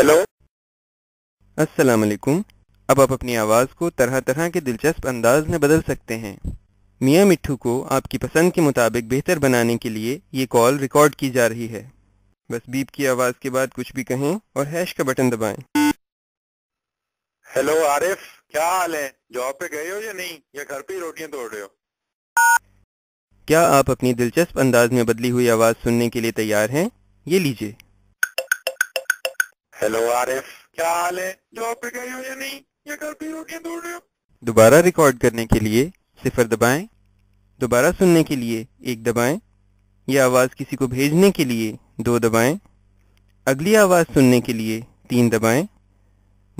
Hello अस्सलाम वालेकुम अब आप अपनी आवाज़ को तरह तरह के दिलचस्प अंदाज में बदल सकते हैं मियाँ मिट्टू को आपकी पसंद के मुताबिक बेहतर बनाने के लिए ये कॉल रिकॉर्ड की जा रही है बस बीप की आवाज़ के बाद कुछ भी कहें और हैश का बटन दबाएं। हेलो आरिफ क्या हाल है जॉब पे गए हो या नहीं या घर पे ही रोटियां तोड़ रहे हो क्या आप अपनी दिलचस्प अंदाज में बदली हुई आवाज़ सुनने के लिए तैयार हैं ये लीजिए हेलो आरिफ क्या हाल है जॉब पे गए हो या नहीं या घर पे रोटियां तोड़ रहे हो दोबारा रिकॉर्ड करने के लिए सिफर दबाएं दोबारा सुनने के लिए एक दबाएं यह आवाज़ किसी को भेजने के लिए दो दबाएं अगली आवाज़ सुनने के लिए तीन दबाएं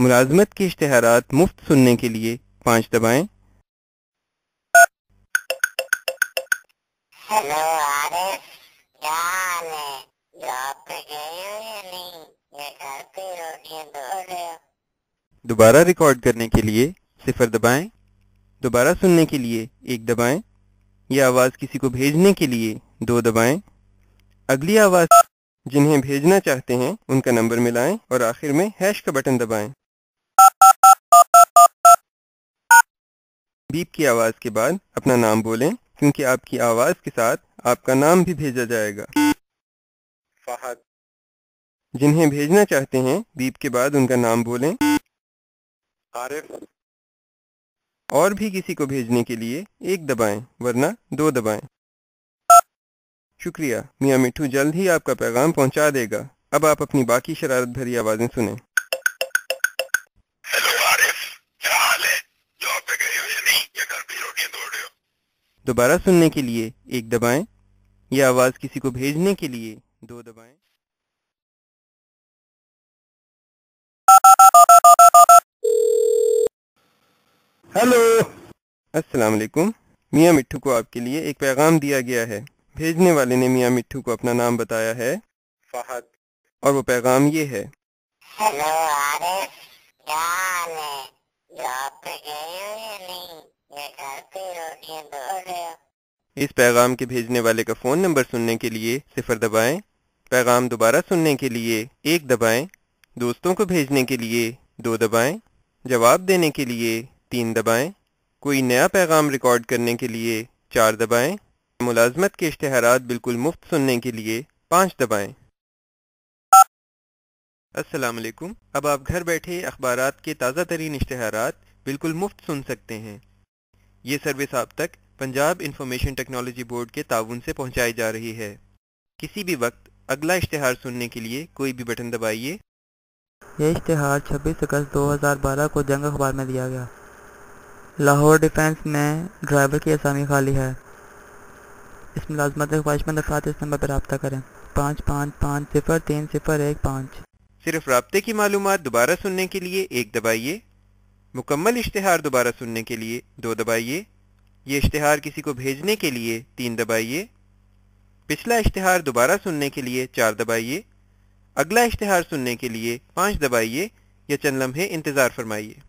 मुलाजमत के इश्तेहार मुफ्त सुनने के लिए पाँच दबाएं हेलो आरिफ दोबारा रिकॉर्ड करने के लिए सिफर दबाएं दोबारा सुनने के लिए एक दबाएं यह आवाज़ किसी को भेजने के लिए दो दबाएं अगली आवाज़ जिन्हें भेजना चाहते हैं उनका नंबर मिलाएं और आखिर में हैश का बटन दबाएं बीप की आवाज़ के बाद अपना नाम बोलें क्योंकि आपकी आवाज़ के साथ आपका नाम भी भेजा जाएगा जिन्हें भेजना चाहते हैं बीप के बाद उनका नाम बोलें आरिफ और भी किसी को भेजने के लिए एक दबाएं वरना दो दबाएं शुक्रिया मियाँ मिठू जल्द ही आपका पैगाम पहुंचा देगा अब आप अपनी बाकी शरारत भरी आवाजें सुने दोबारा सुनने के लिए एक दबाएं यह आवाज किसी को भेजने के लिए दो दबाएं हेलो अस्सलाम वालेकुम मियाँ मिट्टू को आपके लिए एक पैगाम दिया गया है भेजने वाले ने मियाँ मिट्टू को अपना नाम बताया है फहद और वो पैगाम ये है हेलो आरिफ क्या हाल है जॉब पे गए हो या नहीं घर पे रोटियां रहे इस पैगाम के भेजने वाले का फ़ोन नंबर सुनने के लिए सिफर दबाएं पैगाम दोबारा सुनने के लिए एक दबाएं दोस्तों को भेजने के लिए दो दबाएं जवाब देने के लिए तीन दबाएं कोई नया पैगाम रिकॉर्ड करने के लिए चार दबाएं मुलाजमत के इश्तहार बिल्कुल मुफ्त सुनने के लिए पाँच दबाएं अस्सलाम वालेकुम अब आप घर बैठे अखबार के ताज़ा तरीन इश्तहार बिल्कुल मुफ्त सुन सकते हैं ये सर्विस आप तक पंजाब इंफॉर्मेशन टेक्नोलॉजी बोर्ड के ताउन से पहुंचाई जा रही है किसी भी वक्त अगला इश्तहार सुनने के लिए कोई भी बटन दबाइए यह इश्तहार 26 अगस्त 2012 को जंग अखबार में दिया गया लाहौर डिफेंस में ड्राइवर की असामी खाली है इस मुलाजमत ख्वाहिशमंद अफराद इस नंबर पर रबा करें पाँच पाँच पाँच सिफर तीन सिफर एक पाँच सिर्फ रबते की मालूम दोबारा सुनने के लिए एक दबाइए मुकम्मल इश्तहार दोबारा सुनने के लिए दो दबाइए ये इश्तहार किसी को भेजने के लिए तीन दबाइए पिछला इश्तहार दोबारा सुनने के लिए चार दबाइए अगला इश्तहार सुनने के लिए पाँच दबाइए या चंद लम्हे इंतज़ार फरमाइए